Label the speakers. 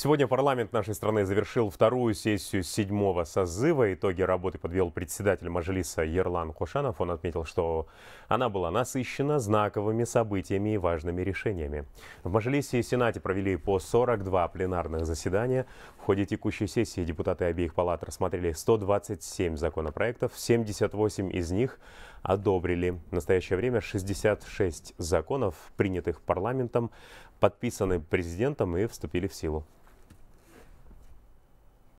Speaker 1: Сегодня парламент нашей страны завершил вторую сессию седьмого созыва. Итоги работы подвел председатель Мажилиса Ерлан Кушанов. Он отметил, что она была насыщена знаковыми событиями и важными решениями. В Мажилисе и Сенате провели по 42 пленарных заседания. В ходе текущей сессии депутаты обеих палат рассмотрели 127 законопроектов. 78 из них одобрили. В настоящее время 66 законов, принятых парламентом, подписаны президентом и вступили в силу.